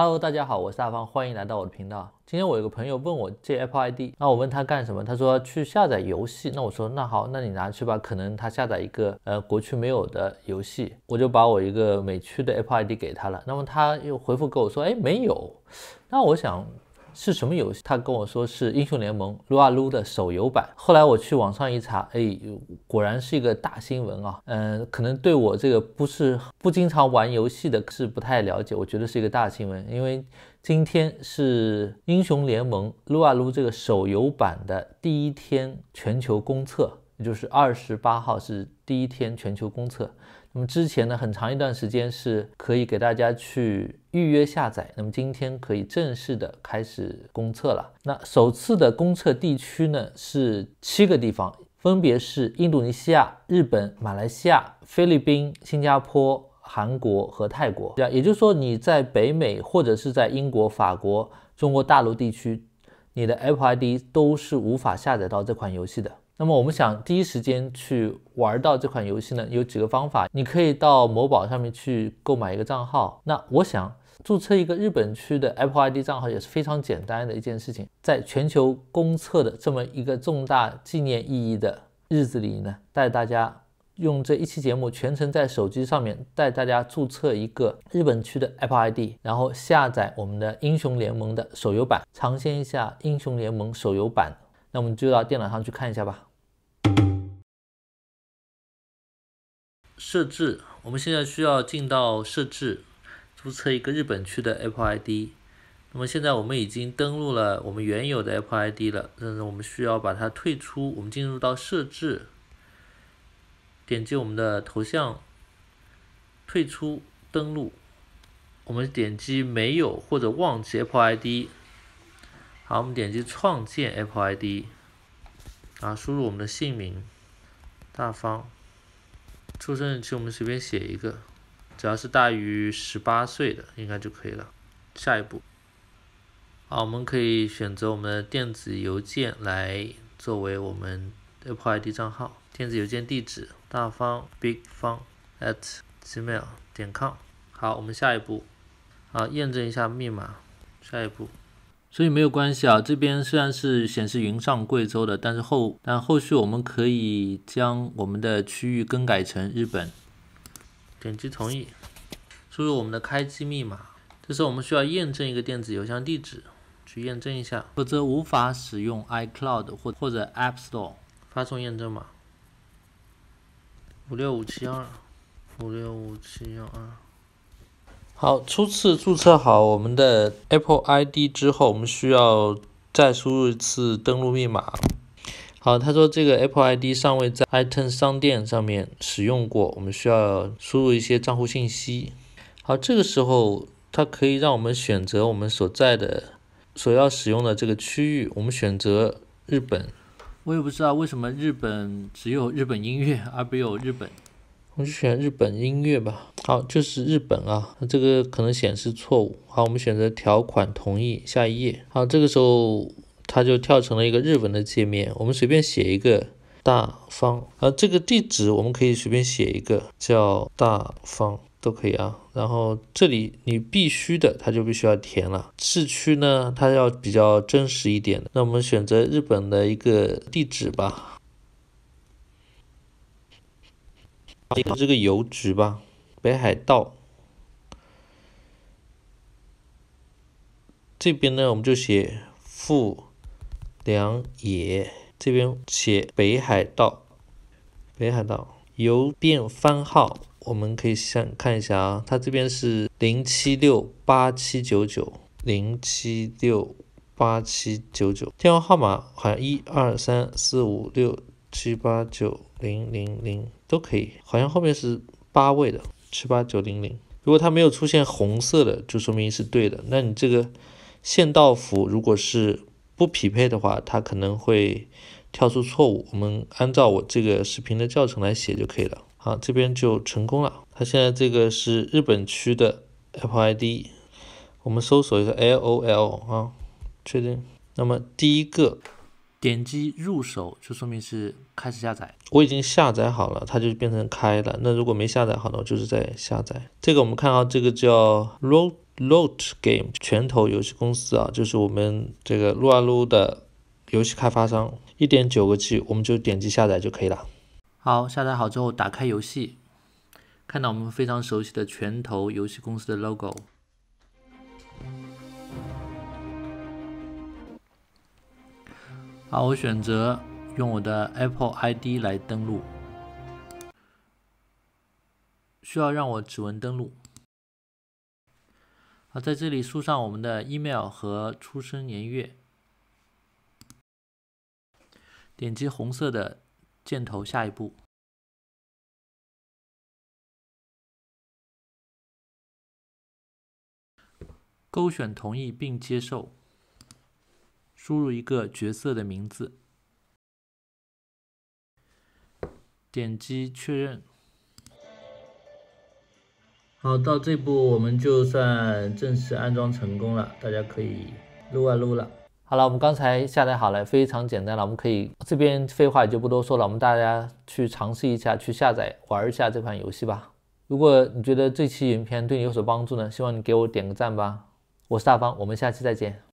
Hello，大家好，我是大芳，欢迎来到我的频道。今天我有个朋友问我借 Apple ID，那我问他干什么？他说去下载游戏。那我说那好，那你拿去吧。可能他下载一个呃国区没有的游戏，我就把我一个美区的 Apple ID 给他了。那么他又回复跟我说，哎，没有。那我想。是什么游戏？他跟我说是《英雄联盟》撸啊撸的手游版。后来我去网上一查，哎，果然是一个大新闻啊！嗯，可能对我这个不是不经常玩游戏的，是不太了解。我觉得是一个大新闻，因为今天是《英雄联盟》撸啊撸这个手游版的第一天全球公测，也就是二十八号是第一天全球公测。那么之前呢，很长一段时间是可以给大家去预约下载，那么今天可以正式的开始公测了。那首次的公测地区呢是七个地方，分别是印度尼西亚、日本、马来西亚、菲律宾、新加坡、韩国和泰国。对，也就是说你在北美或者是在英国、法国、中国大陆地区，你的 Apple ID 都是无法下载到这款游戏的。那么我们想第一时间去玩到这款游戏呢，有几个方法，你可以到某宝上面去购买一个账号。那我想注册一个日本区的 Apple ID 账号也是非常简单的一件事情。在全球公测的这么一个重大纪念意义的日子里呢，带大家用这一期节目全程在手机上面带大家注册一个日本区的 Apple ID，然后下载我们的英雄联盟的手游版，尝鲜一下英雄联盟手游版。那我们就到电脑上去看一下吧。设置，我们现在需要进到设置，注册一个日本区的 Apple ID。那么现在我们已经登录了我们原有的 Apple ID 了，但是我们需要把它退出。我们进入到设置，点击我们的头像，退出登录。我们点击没有或者忘记 Apple ID，好，我们点击创建 Apple ID。啊，输入我们的姓名，大方，出生日期我们随便写一个，只要是大于十八岁的应该就可以了。下一步，啊，我们可以选择我们的电子邮件来作为我们 Apple ID 账号，电子邮件地址，大方 Big 方 atgmail 点 com。好，我们下一步，啊，验证一下密码，下一步。所以没有关系啊，这边虽然是显示云上贵州的，但是后但后续我们可以将我们的区域更改成日本，点击同意，输入我们的开机密码，这时候我们需要验证一个电子邮箱地址，去验证一下，否则无法使用 iCloud 或或者 App Store，发送验证码，五六五七二，五六五七幺二。好，初次注册好我们的 Apple ID 之后，我们需要再输入一次登录密码。好，他说这个 Apple ID 尚未在 iTunes 商店上面使用过，我们需要输入一些账户信息。好，这个时候它可以让我们选择我们所在的、所要使用的这个区域，我们选择日本。我也不知道为什么日本只有日本音乐而没有日本。我们选日本音乐吧。好，就是日本啊。那这个可能显示错误。好，我们选择条款同意下一页。好，这个时候它就跳成了一个日文的界面。我们随便写一个，大方啊。这个地址我们可以随便写一个，叫大方都可以啊。然后这里你必须的，它就必须要填了。市区呢，它要比较真实一点的。那我们选择日本的一个地址吧。好，看这个邮局吧，北海道这边呢，我们就写富良野，这边写北海道，北海道邮电番号，我们可以先看一下啊，它这边是零七六八七九九零七六八七九九，电话号码好像一二三四五六。七八九零零零都可以，好像后面是八位的七八九零零。如果它没有出现红色的，就说明是对的。那你这个县道符如果是不匹配的话，它可能会跳出错误。我们按照我这个视频的教程来写就可以了。好，这边就成功了。它现在这个是日本区的 Apple ID，我们搜索一个 LOL 啊，确定。那么第一个。点击入手就说明是开始下载，我已经下载好了，它就变成开了。那如果没下载好的，我就是在下载。这个我们看到这个叫 Ro Roat Game，拳头游戏公司啊，就是我们这个撸啊撸的游戏开发商，一点九个 G，我们就点击下载就可以了。好，下载好之后打开游戏，看到我们非常熟悉的拳头游戏公司的 logo。好，我选择用我的 Apple ID 来登录，需要让我指纹登录。好，在这里输上我们的 email 和出生年月，点击红色的箭头下一步，勾选同意并接受。输入一个角色的名字，点击确认。好，到这步我们就算正式安装成功了，大家可以撸啊撸了。好了，我们刚才下载好了，非常简单了，我们可以这边废话就不多说了，我们大家去尝试一下，去下载玩一下这款游戏吧。如果你觉得这期影片对你有所帮助呢，希望你给我点个赞吧。我是大方，我们下期再见。